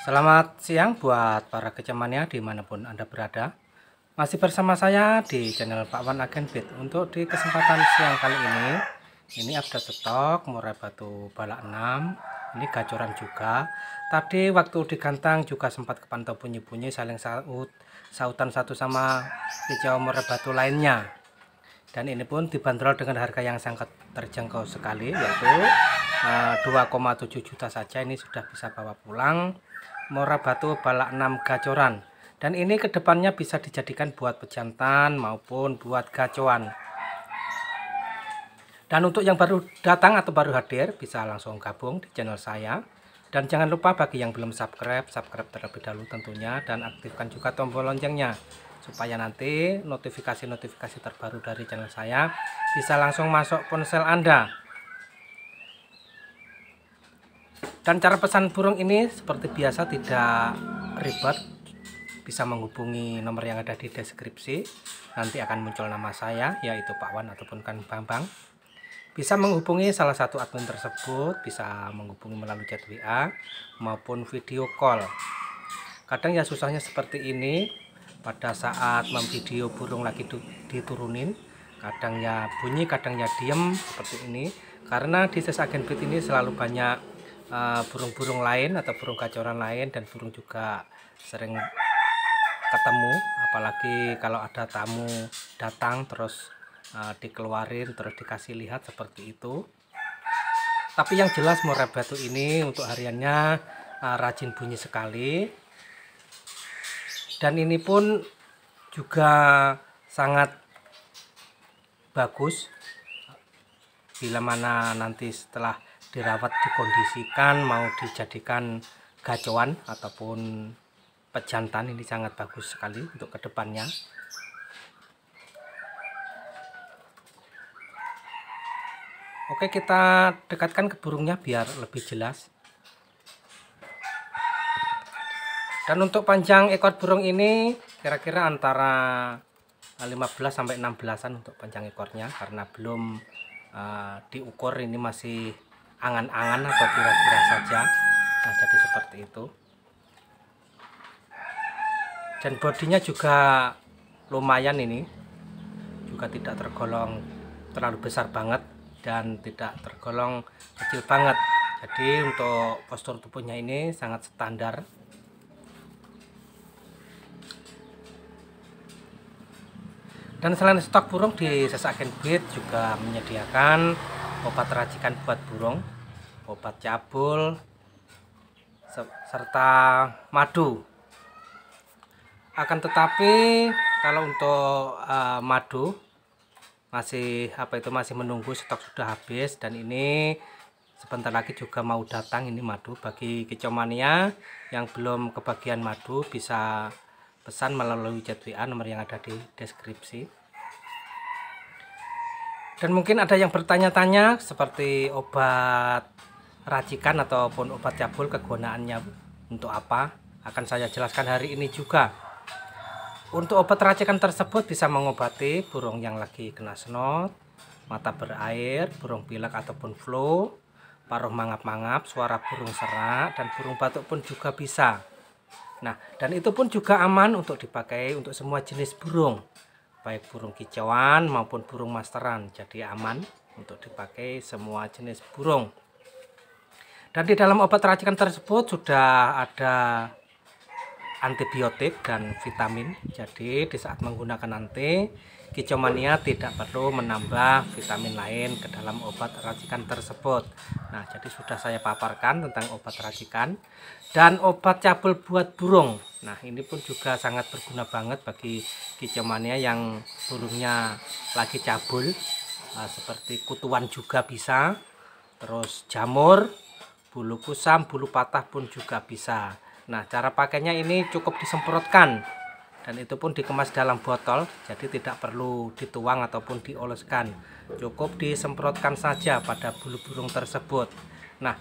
Selamat siang buat para kecamannya dimanapun Anda berada Masih bersama saya di channel Pak Wan Agen Beat Untuk di kesempatan siang kali ini Ini update stok murai batu balak 6 Ini gacoran juga Tadi waktu di gantang juga sempat kepantau bunyi-bunyi saling saut Sautan satu sama hijau murai batu lainnya Dan ini pun dibanderol dengan harga yang sangat terjangkau sekali Yaitu 2,7 eh, juta saja ini sudah bisa bawa pulang Mora Batu balak 6 gacoran dan ini kedepannya bisa dijadikan buat pejantan maupun buat gacoan dan untuk yang baru datang atau baru hadir bisa langsung gabung di channel saya dan jangan lupa bagi yang belum subscribe subscribe terlebih dahulu tentunya dan aktifkan juga tombol loncengnya supaya nanti notifikasi-notifikasi terbaru dari channel saya bisa langsung masuk ponsel Anda Dan cara pesan burung ini seperti biasa tidak ribet. Bisa menghubungi nomor yang ada di deskripsi. Nanti akan muncul nama saya yaitu Pak Wan ataupun Kang Bambang. Bisa menghubungi salah satu admin tersebut, bisa menghubungi melalui chat WA maupun video call. Kadang ya susahnya seperti ini pada saat memvideo burung lagi diturunin kadang ya bunyi kadang ya diem seperti ini karena di ses agen bit ini selalu banyak Eh, burung-burung uh, lain atau burung kacoran lain dan burung juga sering ketemu apalagi kalau ada tamu datang terus uh, dikeluarin terus dikasih lihat seperti itu tapi yang jelas murai batu ini untuk hariannya uh, rajin bunyi sekali dan ini pun juga sangat bagus bila mana nanti setelah dirawat dikondisikan mau dijadikan gacoan ataupun pejantan ini sangat bagus sekali untuk kedepannya Oke kita dekatkan ke burungnya biar lebih jelas dan untuk panjang ekor burung ini kira-kira antara 15 sampai 16an untuk panjang ekornya karena belum Eh, diukur ini masih angan-angan atau kira-kira saja nah jadi seperti itu dan bodinya juga lumayan ini juga tidak tergolong terlalu besar banget dan tidak tergolong kecil banget jadi untuk postur tubuhnya ini sangat standar Dan selain stok burung di Sesaken bit juga menyediakan obat racikan buat burung, obat cabul, serta madu. Akan tetapi kalau untuk uh, madu masih apa itu masih menunggu stok sudah habis dan ini sebentar lagi juga mau datang ini madu bagi kecomania yang belum kebagian madu bisa pesan melalui chat WA nomor yang ada di deskripsi dan mungkin ada yang bertanya-tanya seperti obat racikan ataupun obat cabul kegunaannya untuk apa akan saya jelaskan hari ini juga untuk obat racikan tersebut bisa mengobati burung yang lagi kena snot mata berair, burung pilek ataupun flu paruh mangap-mangap, suara burung serak dan burung batuk pun juga bisa Nah, dan itu pun juga aman untuk dipakai untuk semua jenis burung, baik burung kicauan maupun burung masteran. Jadi aman untuk dipakai semua jenis burung. Dan di dalam obat racikan tersebut sudah ada antibiotik dan vitamin. Jadi di saat menggunakan nanti, kicomania tidak perlu menambah vitamin lain ke dalam obat racikan tersebut. Nah, jadi sudah saya paparkan tentang obat racikan dan obat cabul buat burung. Nah, ini pun juga sangat berguna banget bagi kicomania yang burungnya lagi cabul. Nah, seperti kutuan juga bisa, terus jamur, bulu kusam, bulu patah pun juga bisa. Nah, cara pakainya ini cukup disemprotkan dan itu pun dikemas dalam botol, jadi tidak perlu dituang ataupun dioleskan. Cukup disemprotkan saja pada bulu burung tersebut. Nah,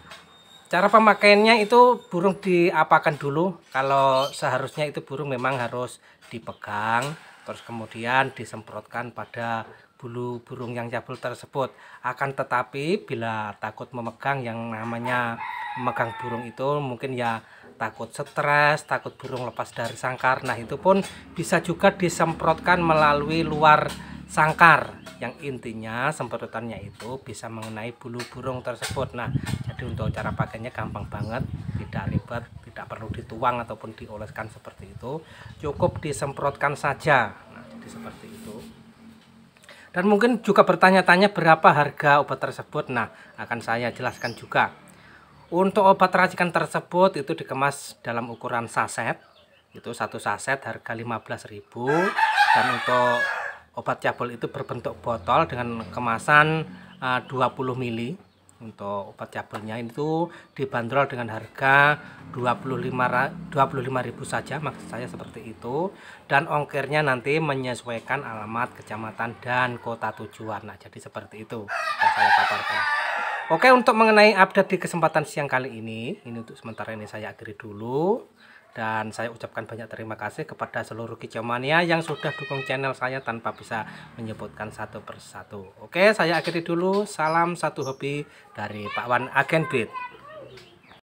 cara pemakaiannya itu burung diapakan dulu kalau seharusnya itu burung memang harus dipegang terus kemudian disemprotkan pada bulu burung yang cabul tersebut akan tetapi bila takut memegang yang namanya memegang burung itu mungkin ya takut stres, takut burung lepas dari sangkar. Nah, itu pun bisa juga disemprotkan melalui luar sangkar. Yang intinya semprotannya itu bisa mengenai bulu burung tersebut. Nah, jadi untuk cara pakainya gampang banget, tidak ribet, tidak perlu dituang ataupun dioleskan seperti itu. Cukup disemprotkan saja. Nah, jadi seperti itu. Dan mungkin juga bertanya-tanya berapa harga obat tersebut. Nah, akan saya jelaskan juga. Untuk obat racikan tersebut itu dikemas dalam ukuran saset. Itu satu saset harga 15.000 dan untuk obat cabul itu berbentuk botol dengan kemasan eh, uh, 20 mili untuk obat cabelnya itu dibanderol dengan harga 25 ribu saja maksud saya seperti itu dan ongkirnya nanti menyesuaikan alamat kecamatan dan kota tujuan nah jadi seperti itu yang saya paparkan Oke untuk mengenai update di kesempatan siang kali ini ini untuk sementara ini saya akhiri dulu dan saya ucapkan banyak terima kasih kepada seluruh kicomania yang sudah dukung channel saya tanpa bisa menyebutkan satu persatu oke saya akhiri dulu salam satu hobi dari Pak Wan Agen Beat